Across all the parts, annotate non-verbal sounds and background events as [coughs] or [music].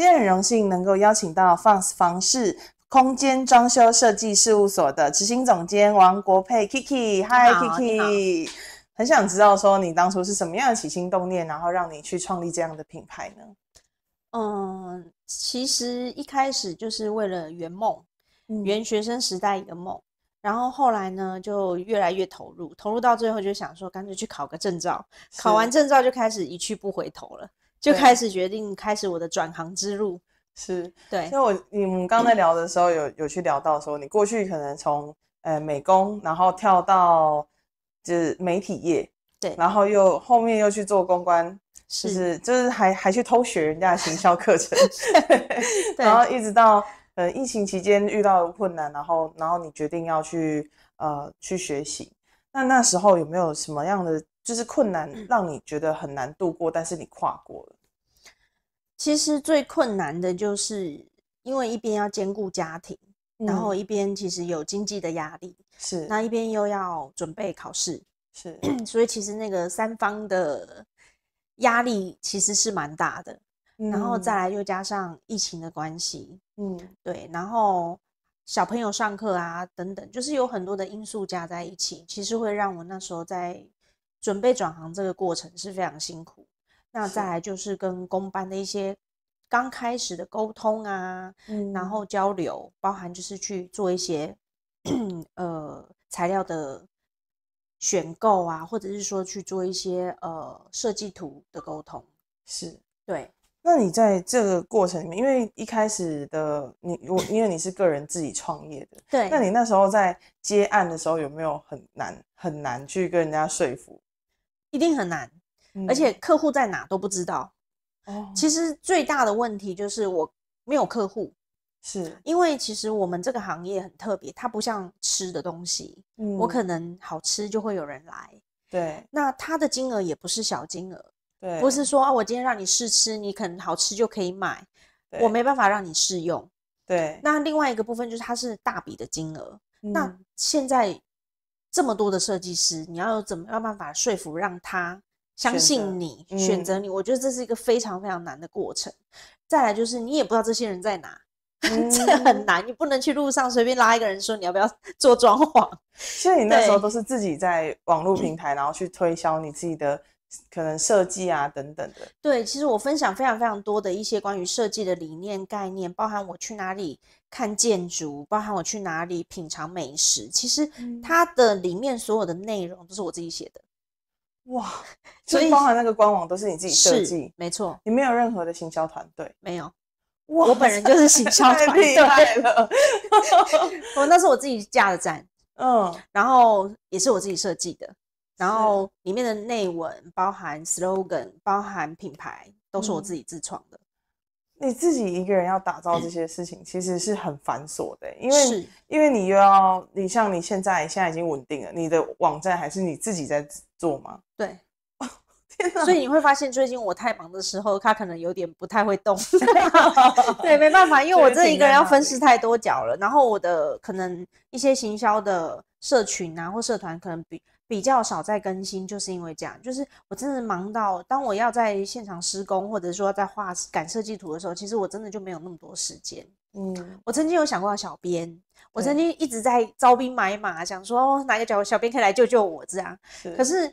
今天很荣幸能够邀请到 FANS 房事空间装修设计事务所的执行总监王国佩 Kiki，嗨 Kiki，很想知道说你当初是什么样的起心动念，然后让你去创立这样的品牌呢？嗯，其实一开始就是为了圆梦，圆学生时代一个梦，然后后来呢就越来越投入，投入到最后就想说干脆去考个证照，考完证照就开始一去不回头了。就开始决定开始我的转行之路。是，对，因为我你们刚才聊的时候，有有去聊到说，你过去可能从呃美工，然后跳到就是媒体业，对，然后又后面又去做公关，是，就是还还去偷学人家行销课程，[laughs] 然后一直到呃疫情期间遇到困难，然后然后你决定要去呃去学习，那那时候有没有什么样的？就是困难让你觉得很难度过，但是你跨过了。其实最困难的就是，因为一边要兼顾家庭，然后一边其实有经济的压力，是那一边又要准备考试，是 [clears throat] 所以其实那个三方的压力其实是蛮大的。然后再来又加上疫情的关系，嗯，对，然后小朋友上课啊等等，就是有很多的因素加在一起，其实会让我那时候在。准备转行这个过程是非常辛苦。那再来就是跟公班的一些刚开始的沟通啊，然后交流，包含就是去做一些呃材料的选购啊，或者是说去做一些呃设计图的沟通。是，对。那你在这个过程里面，因为一开始的你我，因为你是个人自己创业的，对。那你那时候在接案的时候，有没有很难很难去跟人家说服？一定很难，而且客户在哪都不知道。哦，其实最大的问题就是我没有客户，是因为其实我们这个行业很特别，它不像吃的东西，我可能好吃就会有人来。对，那它的金额也不是小金额，对，不是说啊，我今天让你试吃，你可能好吃就可以买，我没办法让你试用。对，那另外一个部分就是它是大笔的金额，那现在。这么多的设计师，你要怎么要办法说服让他相信你、选择你？我觉得这是一个非常非常难的过程。再来就是你也不知道这些人在哪，这 [laughs] 很难。你不能去路上随便拉一个人说你要不要 [laughs] 做装潢。[laughs] 所以你那时候都是自己在网络平台，然后去推销你自己的可能设计啊等等的。对，其实我分享非常非常多的一些关于设计的理念、概念，包含我去哪里。看建筑，包含我去哪里品尝美食，其实它的里面所有的内容都是我自己写的。哇！[laughs] 所以包含那个官网都是你自己设计，没错，你没有任何的行销团队，没有。我本人就是行销团队了。[laughs] 我那是我自己架的站，嗯，然后也是我自己设计的，然后里面的内文、包含 slogan、包含品牌都是我自己自创的。你自己一个人要打造这些事情，其实是很繁琐的，因为因为你又要你像你现在现在已经稳定了，你的网站还是你自己在做吗？[laughs] 对，天所以你会发现，最近我太忙的时候，他可能有点不太会动。[laughs] 对，没办法，因为我 [laughs] 这一个人要分饰太多角了，然后我的可能一些行销的。社群啊，或社团可能比比较少在更新，就是因为这样。就是我真的忙到，当我要在现场施工，或者说在画、赶设计图的时候，其实我真的就没有那么多时间。嗯，我曾经有想过小编，我曾经一直在招兵买马，想说哪个角小编可以来救救我这样。可是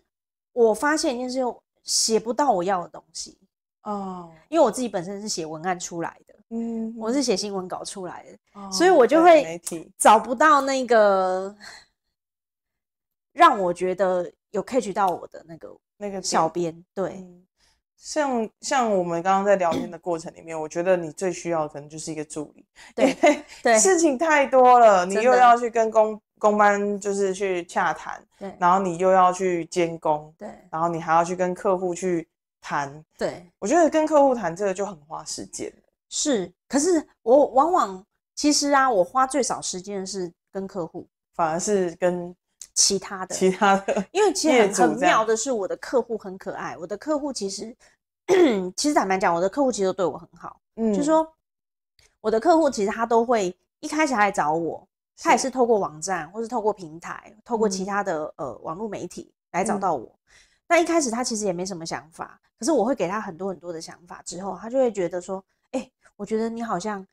我发现一件事，写不到我要的东西哦，因为我自己本身是写文案出来的，嗯，我是写新闻稿出来的，所以我就会找不到那个。让我觉得有 catch 到我的那个那个小编，对，像像我们刚刚在聊天的过程里面，我觉得你最需要的可能就是一个助理，对，事情太多了，你又要去跟公公班就是去洽谈，对，然后你又要去监工，对，然后你还要去跟客户去谈，对，我觉得跟客户谈这个就很花时间是，可是我往往其实啊，我花最少时间的是跟客户，反而是跟。其他的，其他的，[laughs] 因为其实很妙的是，我的客户很可爱。我的客户其实，[clears throat] 其实坦白讲，我的客户其实都对我很好。嗯，就说我的客户其实他都会一开始来找我，他也是透过网站或是透过平台，透过其他的呃网络媒体来找到我。那一开始他其实也没什么想法，可是我会给他很多很多的想法，之后他就会觉得说：“哎，我觉得你好像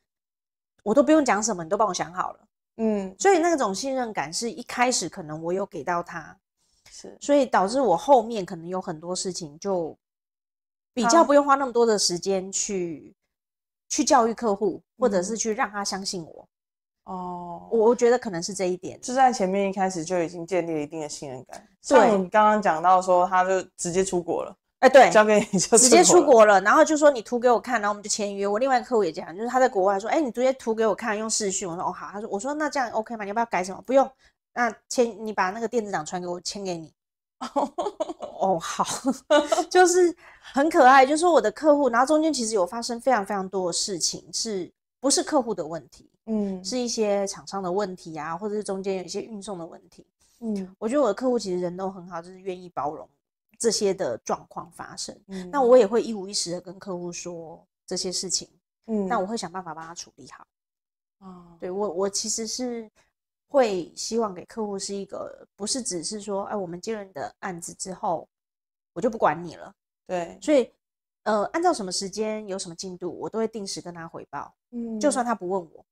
我都不用讲什么，你都帮我想好了。”嗯，所以那种信任感是一开始可能我有给到他，是，所以导致我后面可能有很多事情就比较不用花那么多的时间去去教育客户，或者是去让他相信我。哦，我我觉得可能是这一点，就在前面一开始就已经建立了一定的信任感。像你刚刚讲到说，他就直接出国了。哎，对，直接出国了，然后就说你图给我看，然后我们就签约。我另外客户也这样，就是他在国外说，哎，你直接图给我看，用视讯。我说哦好，他说，我说那这样 OK 吗？你要不要改什么？不用，那签你把那个电子档传给我，签给你。[laughs] 哦好，就是很可爱，就是我的客户。然后中间其实有发生非常非常多的事情，是不是客户的问题？嗯，是一些厂商的问题啊，或者是中间有一些运送的问题。嗯，我觉得我的客户其实人都很好，就是愿意包容。这些的状况发生，那我也会一五一十的跟客户说这些事情，嗯，那我会想办法帮他处理好。哦，对我，我其实是会希望给客户是一个，不是只是说，哎，我们接了你的案子之后，我就不管你了。对，所以，呃，按照什么时间，有什么进度，我都会定时跟他回报。嗯，就算他不问我，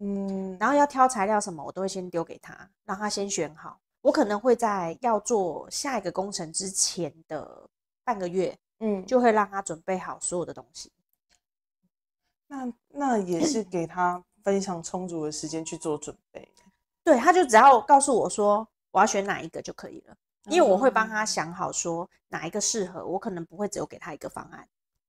嗯，然后要挑材料什么，我都会先丢给他，让他先选好。我可能会在要做下一个工程之前的半个月，嗯，就会让他准备好所有的东西。那那也是给他非常充足的时间去做准备。对，他就只要告诉我说我要选哪一个就可以了，因为我会帮他想好说哪一个适合。我可能不会只有给他一个方案，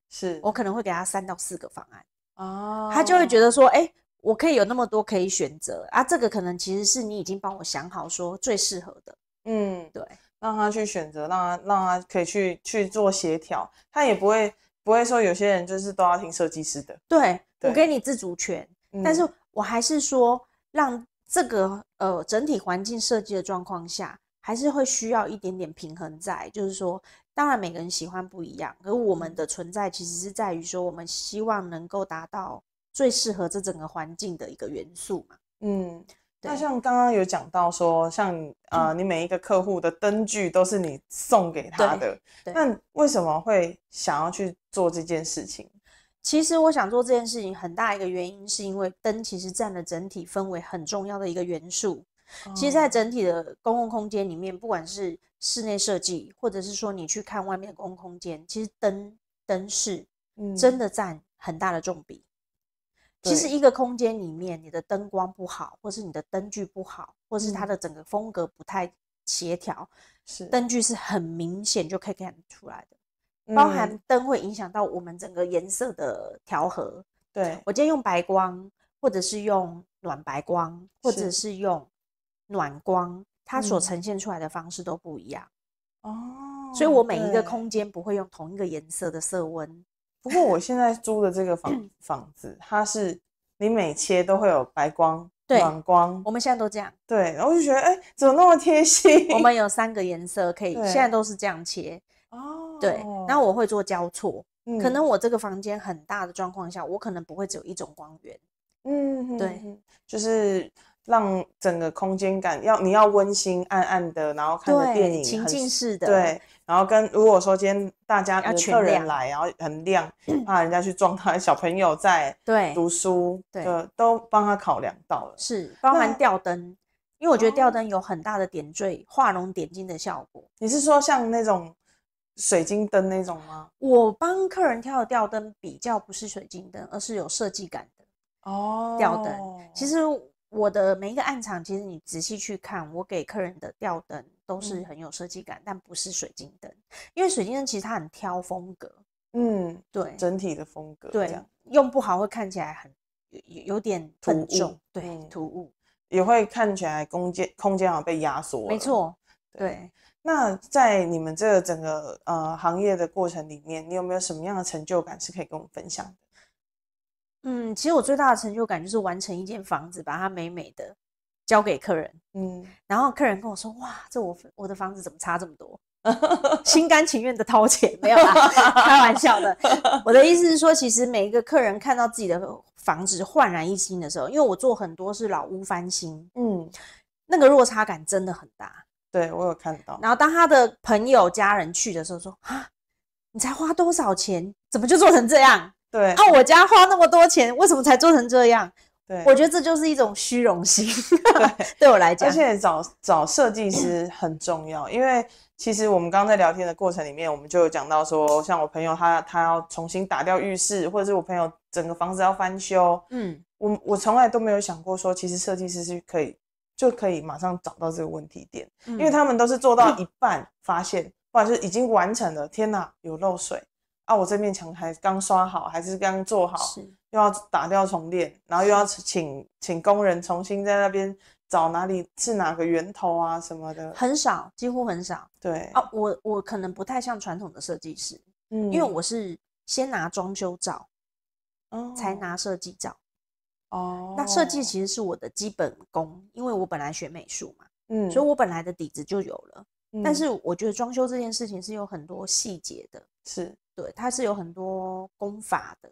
是我可能会给他三到四个方案哦，他就会觉得说，哎。我可以有那么多可以选择啊，这个可能其实是你已经帮我想好说最适合的。嗯，对，让他去选择，让他让他可以去去做协调，他也不会不会说有些人就是都要听设计师的。对我给你自主权，但是我还是说，让这个呃整体环境设计的状况下，还是会需要一点点平衡在，就是说，当然每个人喜欢不一样，而我们的存在其实是在于说，我们希望能够达到。最适合这整个环境的一个元素嘛？嗯，那像刚刚有讲到说，像啊，你每一个客户的灯具都是你送给他的，那为什么会想要去做这件事情？其实我想做这件事情，很大一个原因是因为灯其实占了整体氛围很重要的一个元素。其实，在整体的公共空间里面，不管是室内设计，或者是说你去看外面的公共空间，其实灯灯饰真的占很大的重比。其实一个空间里面，你的灯光不好，或是你的灯具不好，或是它的整个风格不太协调，是灯具是很明显就可以看得出来的。包含灯会影响到我们整个颜色的调和。对，我今天用白光，或者是用暖白光，或者是用暖光，它所呈现出来的方式都不一样。哦，所以我每一个空间不会用同一个颜色的色温。不过我现在租的这个房房子，它是你每切都会有白光、暖光。我们现在都这样。对，然后我就觉得，哎，怎么那么贴心？我们有三个颜色可以，现在都是这样切。哦，对。然我会做交错，可能我这个房间很大的状况下，我可能不会只有一种光源。嗯，对，就是。让整个空间感要你要温馨暗暗的，然后看着电影情境式的，对。然后跟如果说今天大家的客人来，然后很亮，怕 [clears throat] 人家去撞他。小朋友在对读书，对都帮他考量到了，是包含吊灯，因为我觉得吊灯有很大的点缀、画龙点睛的效果。你是说像那种水晶灯那种吗？我帮客人挑的吊灯比较不是水晶灯，而是有设计感的哦，吊灯其实。我的每一个暗场，其实你仔细去看，我给客人的吊灯都是很有设计感，但不是水晶灯，因为水晶灯其实它很挑风格。嗯，对，整体的风格，对，用不好会看起来很有有点突兀，对，突兀，也会看起来空间空间好像被压缩。没错，对。那在你们这整个呃行业的过程里面，你有没有什么样的成就感是可以跟我们分享的？嗯，其实我最大的成就感就是完成一间房子，把它美美的交给客人。嗯，然后客人跟我说：“哇，这我我的房子怎么差这么多？” [laughs] 心甘情愿的掏钱没有啦，开玩笑的。我的意思是说，其实每一个客人看到自己的房子焕然一新的时候，因为我做很多是老屋翻新，嗯，那个落差感真的很大。对我有看到。然后当他的朋友、家人去的时候，说：“啊，你才花多少钱？怎么就做成这样？”对，那我家花那么多钱，为什么才做成这样？对，我觉得这就是一种虚荣心。对，[laughs] 对我来讲，而且找找设计师很重要，因为其实我们刚刚在聊天的过程里面，我们就有讲到说，像我朋友他他要重新打掉浴室，或者是我朋友整个房子要翻修，嗯，我我从来都没有想过说，其实设计师是可以就可以马上找到这个问题点，因为他们都是做到一半发现，或者是已经完成了，天哪，有漏水。啊！我这面墙还刚刷好，还是刚做好，又要打掉重练，然后又要请请工人重新在那边找哪里是哪个源头啊什么的，很少，几乎很少。对啊，我我可能不太像传统的设计师，嗯，因为我是先拿装修照，哦，才拿设计照，哦。那设计其实是我的基本功，因为我本来学美术嘛，嗯，所以我本来的底子就有了。嗯，但是我觉得装修这件事情是有很多细节的，是。对，它是有很多功法的，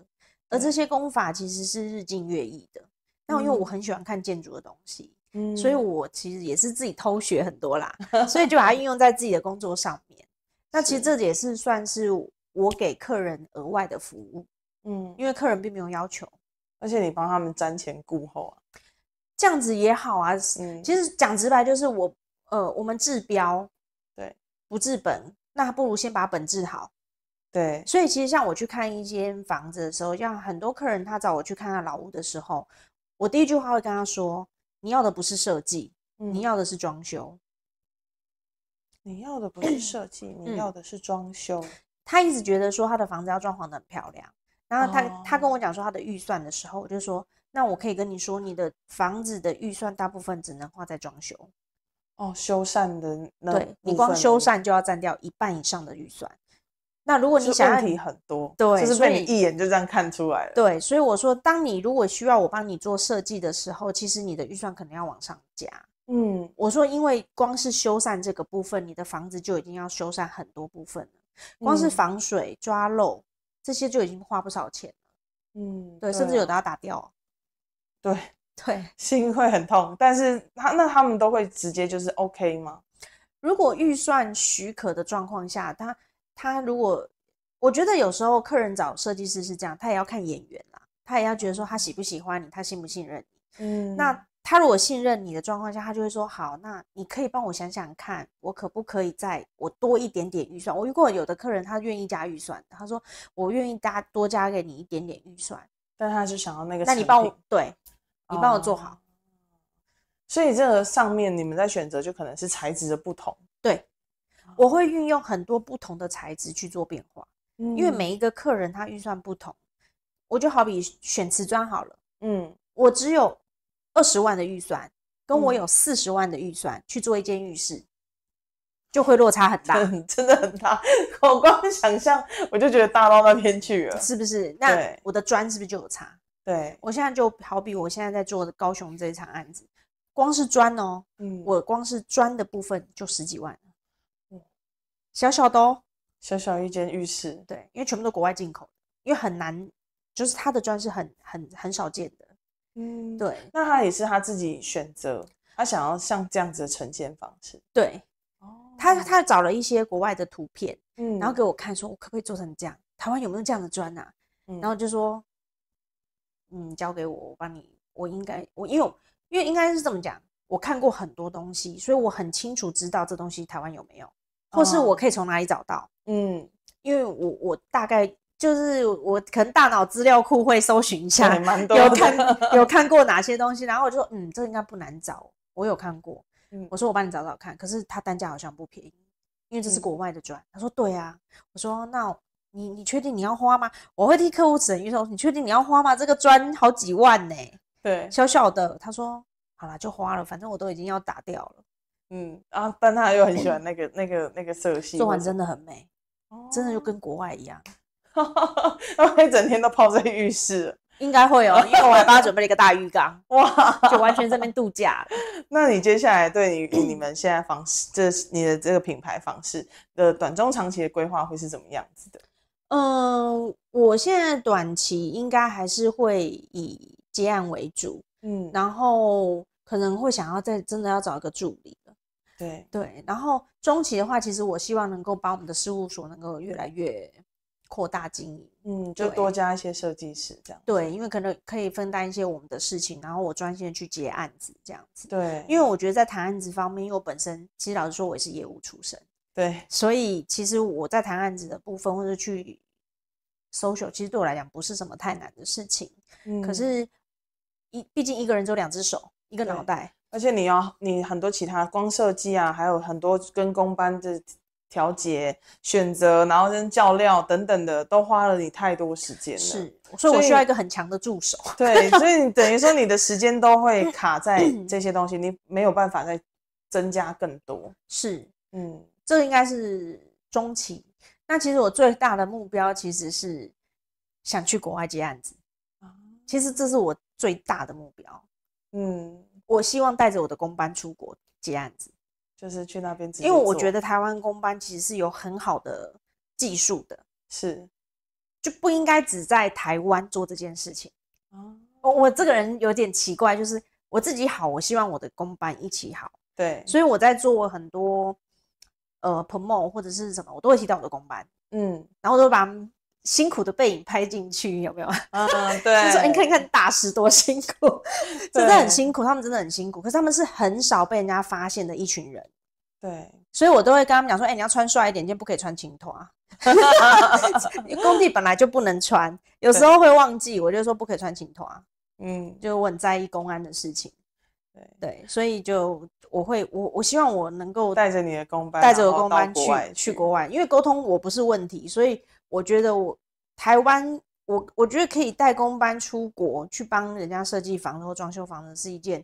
而这些功法其实是日进月异的。那因为我很喜欢看建筑的东西，嗯，所以我其实也是自己偷学很多啦，[laughs] 所以就把它运用在自己的工作上面。那其实这也是算是我给客人额外的服务，嗯，因为客人并没有要求。而且你帮他们瞻前顾后啊，这样子也好啊。嗯，其实讲直白就是我，呃，我们治标对，不治本，那不如先把本治好。对，所以其实像我去看一间房子的时候，像很多客人他找我去看他老屋的时候，我第一句话会跟他说：“你要的不是设计，你要的是装修。”你要的不是 [coughs] 设计，你要的是装修。他一直觉得说他的房子要装潢的很漂亮，然后他他跟我讲说他的预算的时候，我就说：“那我可以跟你说，你的房子的预算大部分只能花在装修。”哦，修缮的对，你光修缮就要占掉一半以上的预算。那如果你想问题很多，对，就是被你一眼就这样看出来了。对，所以我说，当你如果需要我帮你做设计的时候，其实你的预算可能要往上加。嗯，我说，因为光是修缮这个部分，你的房子就已经要修缮很多部分了。光是防水、抓漏这些就已经花不少钱了。嗯，对，甚至有的要打掉。[laughs] 对对，心会很痛。但是他那他们都会直接就是 OK 吗？如果预算许可的状况下，他。他如果我觉得有时候客人找设计师是这样，他也要看眼缘啦，他也要觉得说他喜不喜欢你，他信不信任你。嗯，那他如果信任你的状况下，他就会说好，那你可以帮我想想看，我可不可以在我多一点点预算？我如果有的客人他愿意加预算，他说我愿意加多加给你一点点预算，但他是想要那个，那你帮我对，你帮我做好。所以这个上面你们在选择就可能是材质的不同，对。我会运用很多不同的材质去做变化，因为每一个客人他预算不同。我就好比选瓷砖好了，嗯，我只有二十万的预算，跟我有四十万的预算去做一间浴室，就会落差很大，[laughs] 真的很大。我光想象我就觉得大到那边去了，是不是？那我的砖是不是就有差？对我现在就好比我现在在做的高雄这一场案子，光是砖哦，嗯，我光是砖的部分就十几万。小小的哦，小小一间浴室，对，因为全部都国外进口的，因为很难，就是他的砖是很很很少见的，嗯，对，那他也是他自己选择，他想要像这样子的呈现方式，对，哦，他他找了一些国外的图片，嗯，然后给我看，说，我可不可以做成这样？台湾有没有这样的砖啊？然后就说，嗯，交给我，我帮你，我应该，我因为因为应该是这么讲，我看过很多东西，所以我很清楚知道这东西台湾有没有。或是我可以从哪里找到？嗯，因为我我大概就是我可能大脑资料库会搜寻一下，有看 [laughs] 有看过哪些东西，然后我就嗯，这应该不难找，我有看过。嗯，我说我帮你找找看，可是它单价好像不便宜，因为这是国外的砖。他说对啊，我说那你你确定你要花吗？我会替客户省预算。你确定你要花吗？这个砖好几万呢。对，小小的。他说好了，就花了，反正我都已经要打掉了。嗯，啊，但他又很喜欢那个那个那个色系，做完真的很美，真的就跟国外一样，哈哈，一整天都泡在浴室，应该会哦，因为我还帮他准备了一个大浴缸，哇，就完全在那边度假。[laughs] 那你接下来对你你们现在方式，这是你的这个品牌方式的短中长期的规划会是怎么样子的？嗯，我现在短期应该还是会以接案为主，嗯，然后可能会想要再真的要找一个助理。对对，然后中期的话，其实我希望能够把我们的事务所能够越来越扩大经营，嗯，就多加一些设计师这样。对，因为可能可以分担一些我们的事情，然后我专心的去接案子这样子。对，因为我觉得在谈案子方面，因为我本身其实老实说，我也是业务出身，对，所以其实我在谈案子的部分或者去 social，其实对我来讲不是什么太难的事情。嗯，可是一毕竟一个人只有两只手，一个脑袋。而且你要你很多其他光设计啊，还有很多跟工班的调节、选择，然后跟教料等等的，都花了你太多时间了。是，所以我需要一个很强的助手。对，所以你等于说你的时间都会 [laughs] 卡在这些东西，你没有办法再增加更多。是，嗯，这应该是中期。那其实我最大的目标其实是想去国外接案子啊。其实这是我最大的目标。嗯。我希望带着我的公班出国接案子，就是去那边，因为我觉得台湾公班其实是有很好的技术的，是就不应该只在台湾做这件事情。哦，我我这个人有点奇怪，就是我自己好，我希望我的公班一起好，对，所以我在做很多呃 promo 或者是什么，我都会提到我的公班，嗯，然后都把。辛苦的背影拍进去有没有？[laughs] 嗯，[laughs] 对。就说你看看大师多辛苦，[laughs] 真的很辛苦，他们真的很辛苦，可是他们是很少被人家发现的一群人。对，所以我都会跟他们讲说，哎，你要穿帅一点，就不可以穿情拖。啊。工地本来就不能穿，有时候会忘记，我就说不可以穿情拖。啊。嗯，就我很在意公安的事情。对对，所以就我会，我我希望我能够带着你的公班，带着我公班去去国外，因为沟通我不是问题，所以。我觉得我台湾，我我觉得可以带工班出国去帮人家设计房子或装修房子是一件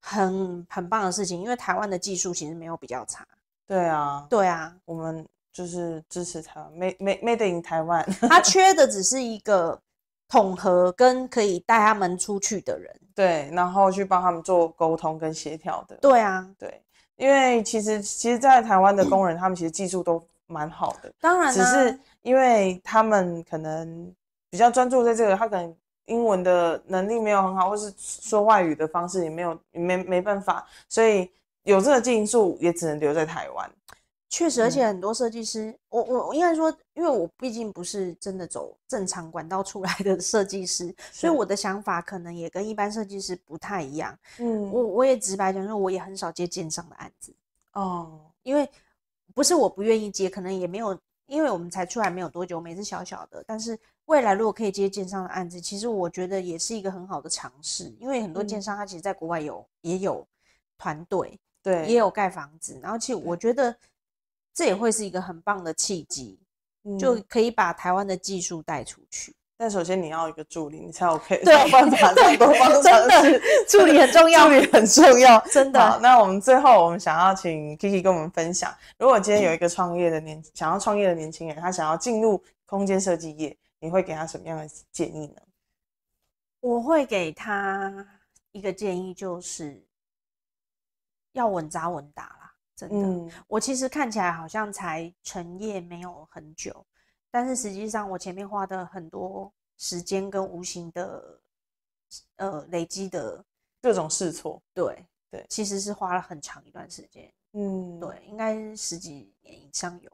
很很棒的事情，因为台湾的技术其实没有比较差。对啊，对啊，我们就是支持他，没没没得赢台湾，他缺的只是一个统合跟可以带他们出去的人。对，然后去帮他们做沟通跟协调的。对啊，对，因为其实其实，在台湾的工人，他们其实技术都。蛮好的，当然，只是因为他们可能比较专注在这个，他可能英文的能力没有很好，或是说外语的方式也没有没没办法，所以有这个技术也只能留在台湾。确实，而且很多设计师，我我因该说，因为我毕竟不是真的走正常管道出来的 [laughs] 设计师，所以我的想法可能也跟一般设计师不太一样。嗯，我我也直白讲说，我也很少接奸商的案子。哦，因为。不是我不愿意接，可能也没有，因为我们才出来没有多久，每次小小的。但是未来如果可以接建商的案子，其实我觉得也是一个很好的尝试，因为很多建商他其实，在国外有也有团队，对，也有盖房子。然后，其实我觉得这也会是一个很棒的契机，就可以把台湾的技术带出去。但首先你要一个助理，你才有办法多方 [laughs] 向试。[laughs] 助理很重要，[laughs] 助理很重要，真的。好，那我们最后我们想要请 Kiki 跟我们分享，如果今天有一个创业的年想要创业的年轻人，他想要进入空间设计业，你会给他什么样的建议呢？我会给他一个建议，就是要稳扎稳打啦，真的。我其实看起来好像才成业没有很久。但是实际上，我前面花的很多时间跟无形的，呃，累积的各种试错，对对，其实是花了很长一段时间，嗯，对，应该十几年以上有，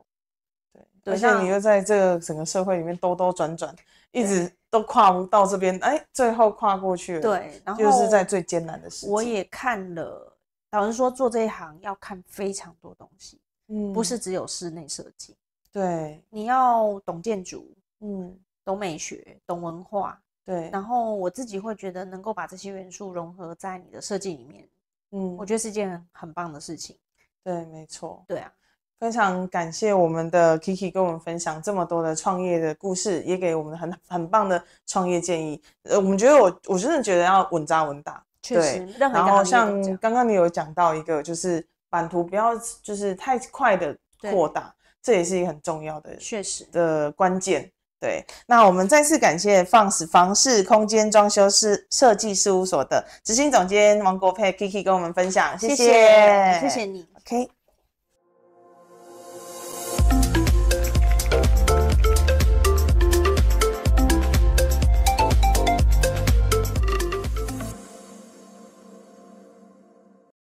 对，而且你又在这个整个社会里面兜兜转转，一直都跨不到这边，哎，最后跨过去了，对，然后就是在最艰难的时，我也看了，老实说，做这一行要看非常多东西，嗯，不是只有室内设计。对，你要懂建筑，嗯，懂美学，懂文化，对。然后我自己会觉得，能够把这些元素融合在你的设计里面，嗯，我觉得是一件很棒的事情。对，没错。对啊，非常感谢我们的 Kiki 跟我们分享这么多的创业的故事，也给我们很很棒的创业建议。呃，我们觉得我我真的觉得要稳扎稳打，确实。然后像刚刚你有讲到一个，就是版图不要就是太快的扩大。这也是一个很重要的，确实的关键。对，那我们再次感谢放式房式空间装修师设计事务所的执行总监王国佩 Kiki 跟我们分享，谢谢，谢谢你。OK。